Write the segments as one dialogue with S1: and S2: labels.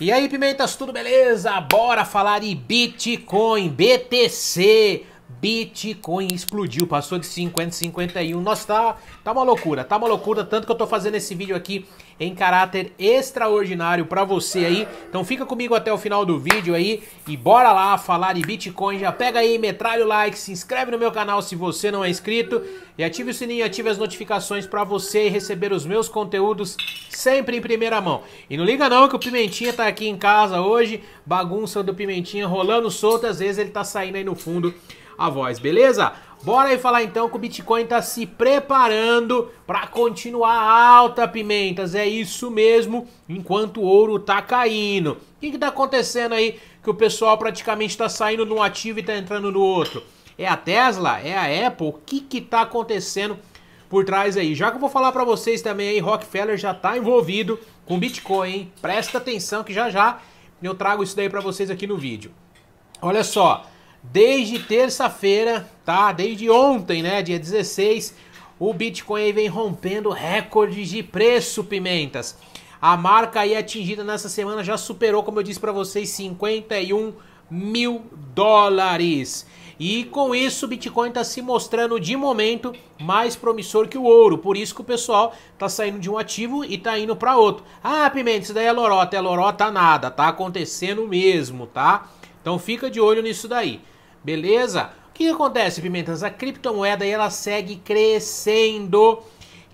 S1: E aí, Pimentas, tudo beleza? Bora falar de Bitcoin, BTC. Bitcoin explodiu, passou de 50, 51. Nossa, tá, tá uma loucura, tá uma loucura. Tanto que eu tô fazendo esse vídeo aqui em caráter extraordinário para você aí. Então fica comigo até o final do vídeo aí e bora lá falar de Bitcoin. Já pega aí, metralha o like, se inscreve no meu canal se você não é inscrito e ative o sininho, ative as notificações para você receber os meus conteúdos sempre em primeira mão. E não liga não que o Pimentinha tá aqui em casa hoje, bagunça do Pimentinha rolando solto, às vezes ele tá saindo aí no fundo a voz, beleza? Bora aí falar então que o Bitcoin está se preparando para continuar alta, pimentas. É isso mesmo, enquanto o ouro tá caindo. O que está acontecendo aí que o pessoal praticamente está saindo de um ativo e está entrando no outro? É a Tesla? É a Apple? O que está acontecendo por trás aí? Já que eu vou falar para vocês também aí, Rockefeller já está envolvido com Bitcoin, hein? Presta atenção que já já eu trago isso daí para vocês aqui no vídeo. Olha só, Desde terça-feira, tá? Desde ontem, né? Dia 16, o Bitcoin vem rompendo recordes de preço, pimentas. A marca aí atingida nessa semana já superou, como eu disse para vocês, 51 mil dólares. E com isso o Bitcoin está se mostrando de momento mais promissor que o ouro. Por isso que o pessoal está saindo de um ativo e está indo para outro. Ah, Pimenta, isso daí é lorota, é lorota nada, tá acontecendo mesmo, tá? Então fica de olho nisso daí. Beleza? O que, acontece, Pimentas? A criptomoeda ela segue crescendo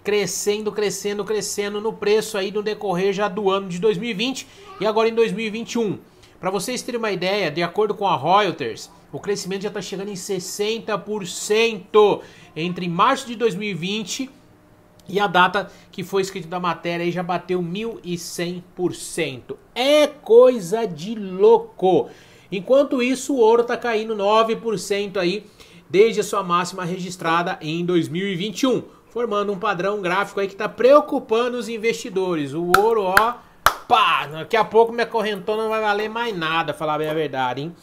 S1: crescendo, crescendo, crescendo no preço aí no decorrer já do ano de 2020 e agora em 2021. Para vocês terem uma ideia, de acordo com a Reuters, o crescimento já está chegando em 60% entre março de 2020 e a data que foi escrita da matéria aí já bateu 1.100%. É coisa de louco! Enquanto isso, o ouro está caindo 9% aí desde a sua máxima registrada em 2021, formando um padrão gráfico aí que está preocupando os investidores. O ouro, ó, pá, daqui a pouco minha correntona não vai valer mais nada, falar bem a verdade, hein?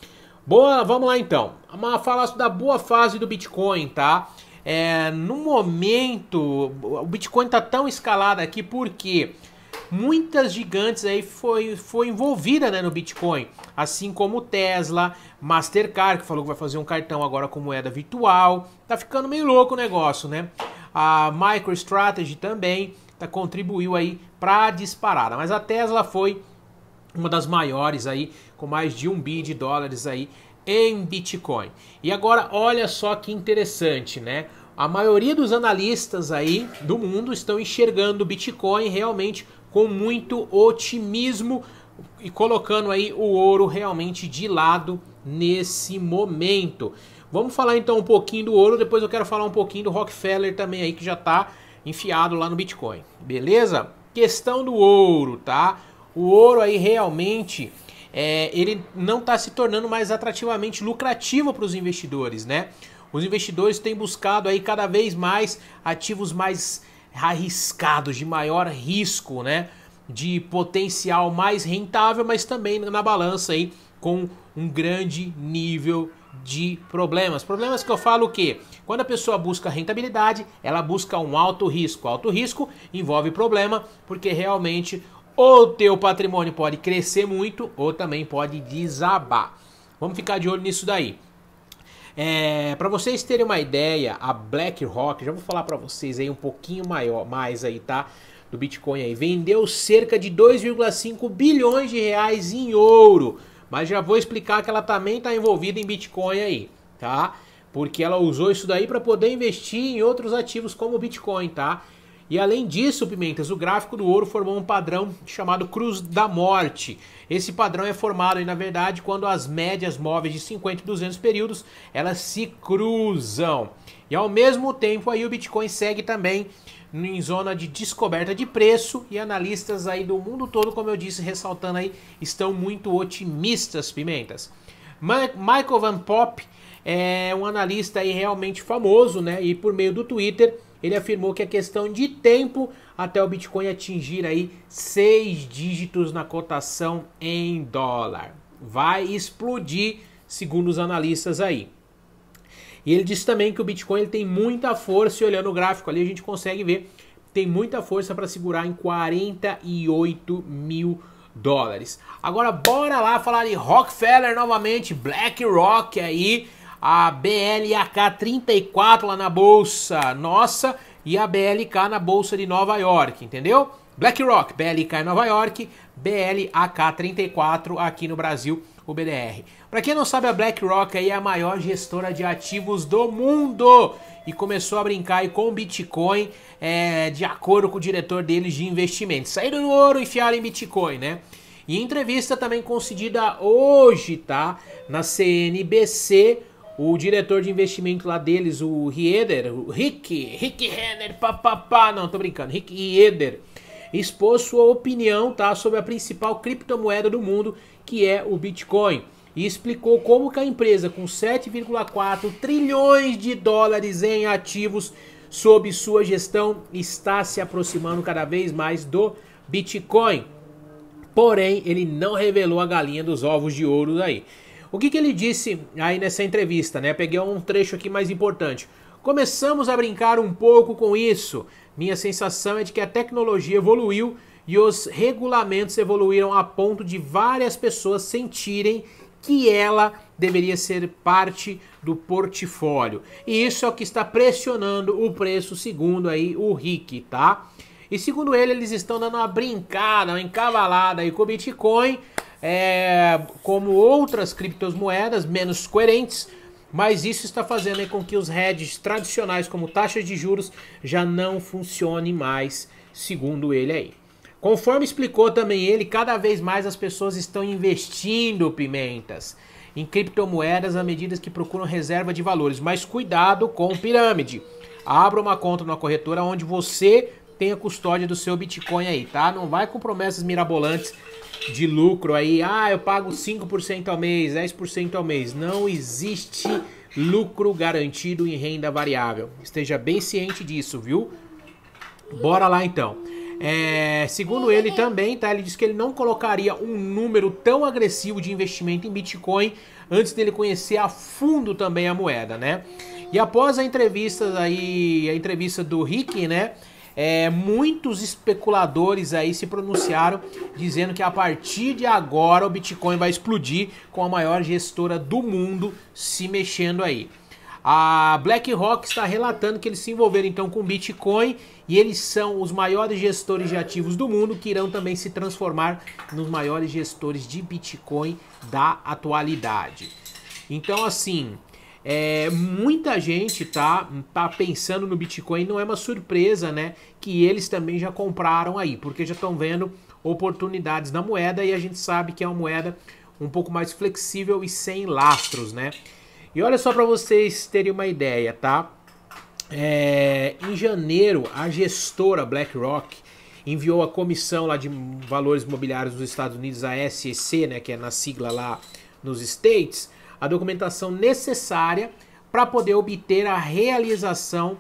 S1: Boa, vamos lá então. Uma falácia da boa fase do Bitcoin, tá? É, no momento, o Bitcoin está tão escalado aqui porque quê? muitas gigantes aí foi, foi envolvida né, no Bitcoin, assim como Tesla, Mastercard, que falou que vai fazer um cartão agora com moeda virtual. Tá ficando meio louco o negócio, né? A MicroStrategy também tá, contribuiu aí para a disparada, mas a Tesla foi uma das maiores aí, com mais de um bi de dólares aí em Bitcoin. E agora olha só que interessante, né? A maioria dos analistas aí do mundo estão enxergando o Bitcoin realmente com muito otimismo e colocando aí o ouro realmente de lado nesse momento. Vamos falar então um pouquinho do ouro, depois eu quero falar um pouquinho do Rockefeller também aí que já está enfiado lá no Bitcoin. Beleza? Questão do ouro, tá? O ouro aí realmente é, ele não está se tornando mais atrativamente lucrativo para os investidores, né? Os investidores têm buscado aí cada vez mais ativos mais arriscados, de maior risco, né? De potencial mais rentável, mas também na balança aí com um grande nível de problemas. Problemas que eu falo que quando a pessoa busca rentabilidade, ela busca um alto risco. Alto risco envolve problema, porque realmente ou teu patrimônio pode crescer muito ou também pode desabar. Vamos ficar de olho nisso daí. É, para vocês terem uma ideia, a BlackRock, já vou falar para vocês aí um pouquinho maior, mais aí, tá? Do Bitcoin aí, vendeu cerca de 2,5 bilhões de reais em ouro. Mas já vou explicar que ela também está envolvida em Bitcoin aí, tá? Porque ela usou isso daí para poder investir em outros ativos como o Bitcoin, tá? E além disso, Pimentas, o gráfico do ouro formou um padrão chamado Cruz da Morte. Esse padrão é formado, na verdade, quando as médias móveis de 50 e 200 períodos, elas se cruzam. E ao mesmo tempo, aí o Bitcoin segue também em zona de descoberta de preço e analistas aí do mundo todo, como eu disse, ressaltando aí, estão muito otimistas, Pimentas. Michael Van Pop é um analista aí realmente famoso, né? E por meio do Twitter, ele afirmou que é questão de tempo até o Bitcoin atingir aí seis dígitos na cotação em dólar. Vai explodir, segundo os analistas aí. E ele disse também que o Bitcoin ele tem muita força, e olhando o gráfico ali a gente consegue ver, tem muita força para segurar em 48 mil dólares. Agora bora lá falar de Rockefeller novamente, BlackRock aí, a BLAK 34 lá na bolsa nossa e a BLK na bolsa de Nova York, entendeu? BlackRock, BLK em Nova York, BLAK 34 aqui no Brasil, o BDR. Para quem não sabe, a BlackRock é a maior gestora de ativos do mundo e começou a brincar com Bitcoin é, de acordo com o diretor deles de investimentos. Saíram do ouro e enfiaram em Bitcoin, né? E entrevista também concedida hoje, tá? Na CNBC o diretor de investimento lá deles, o Rieder, o Rick, Rick Renner, papapá, não, tô brincando, Rick Rieder, expôs sua opinião tá, sobre a principal criptomoeda do mundo, que é o Bitcoin e explicou como que a empresa com 7,4 trilhões de dólares em ativos sob sua gestão está se aproximando cada vez mais do Bitcoin. Porém, ele não revelou a galinha dos ovos de ouro aí. O que, que ele disse aí nessa entrevista, né? Peguei um trecho aqui mais importante. Começamos a brincar um pouco com isso. Minha sensação é de que a tecnologia evoluiu e os regulamentos evoluíram a ponto de várias pessoas sentirem que ela deveria ser parte do portfólio. E isso é o que está pressionando o preço, segundo aí o Rick, tá? E segundo ele, eles estão dando uma brincada, uma encavalada aí com o Bitcoin é, como outras criptomoedas menos coerentes, mas isso está fazendo com que os hedges tradicionais, como taxas de juros, já não funcionem mais, segundo ele aí. Conforme explicou também ele, cada vez mais as pessoas estão investindo pimentas em criptomoedas à medida que procuram reserva de valores, mas cuidado com pirâmide. Abra uma conta na corretora onde você tenha custódia do seu Bitcoin aí, tá? Não vai com promessas mirabolantes de lucro aí. Ah, eu pago 5% ao mês, 10% ao mês. Não existe lucro garantido em renda variável. Esteja bem ciente disso, viu? Bora lá então. É, segundo ele também, tá? Ele disse que ele não colocaria um número tão agressivo de investimento em Bitcoin antes dele conhecer a fundo também a moeda, né? E após a entrevista aí, a entrevista do Rick, né? É, muitos especuladores aí se pronunciaram dizendo que a partir de agora o Bitcoin vai explodir com a maior gestora do mundo se mexendo aí. A BlackRock está relatando que eles se envolveram então com Bitcoin e eles são os maiores gestores de ativos do mundo que irão também se transformar nos maiores gestores de Bitcoin da atualidade. Então, assim, é, muita gente tá, tá pensando no Bitcoin, não é uma surpresa, né? Que eles também já compraram aí, porque já estão vendo oportunidades na moeda e a gente sabe que é uma moeda um pouco mais flexível e sem lastros, né? E olha só para vocês terem uma ideia, tá? É, em janeiro, a gestora BlackRock enviou a comissão lá de valores imobiliários dos Estados Unidos, a SEC, né, que é na sigla lá nos States, a documentação necessária para poder obter a realização,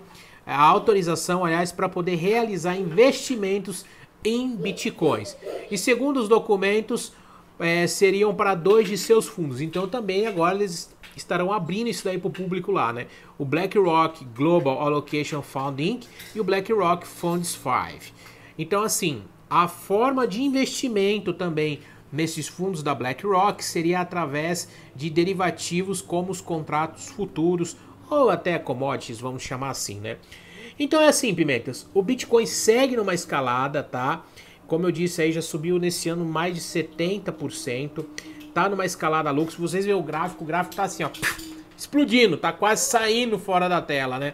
S1: a autorização, aliás, para poder realizar investimentos em bitcoins. E segundo os documentos, é, seriam para dois de seus fundos. Então também agora eles estarão abrindo isso daí para o público lá, né? O BlackRock Global Allocation Fund Inc. e o BlackRock Funds 5. Então assim, a forma de investimento também nesses fundos da BlackRock seria através de derivativos como os contratos futuros ou até commodities, vamos chamar assim, né? Então é assim, Pimentas, o Bitcoin segue numa escalada, tá? Como eu disse aí, já subiu nesse ano mais de 70%, tá numa escalada louca. Se vocês verem o gráfico, o gráfico tá assim, ó, explodindo, tá quase saindo fora da tela, né?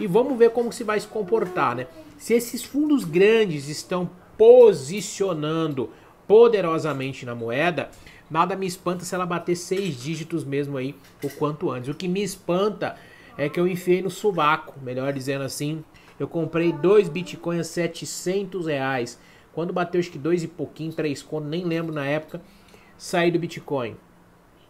S1: E vamos ver como se vai se comportar, né? Se esses fundos grandes estão posicionando poderosamente na moeda, nada me espanta se ela bater seis dígitos mesmo aí o quanto antes. O que me espanta é que eu enfiei no subaco, melhor dizendo assim, eu comprei dois bitcoins a 700 reais. Quando bateu acho que dois e pouquinho, três conto, nem lembro na época, saí do bitcoin.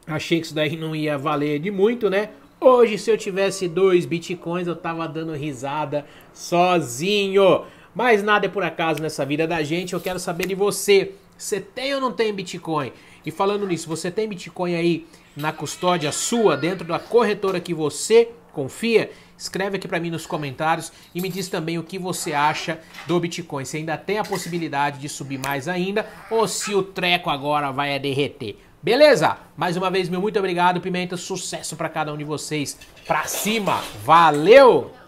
S1: Achei que isso daí não ia valer de muito, né? Hoje, se eu tivesse dois bitcoins, eu tava dando risada sozinho. Mas nada é por acaso nessa vida da gente. Eu quero saber de você. Você tem ou não tem Bitcoin? E falando nisso, você tem Bitcoin aí na custódia sua, dentro da corretora que você confia? Escreve aqui para mim nos comentários e me diz também o que você acha do Bitcoin. Se ainda tem a possibilidade de subir mais ainda ou se o treco agora vai derreter. Beleza? Mais uma vez, meu muito obrigado, Pimenta. Sucesso para cada um de vocês. Pra cima. Valeu!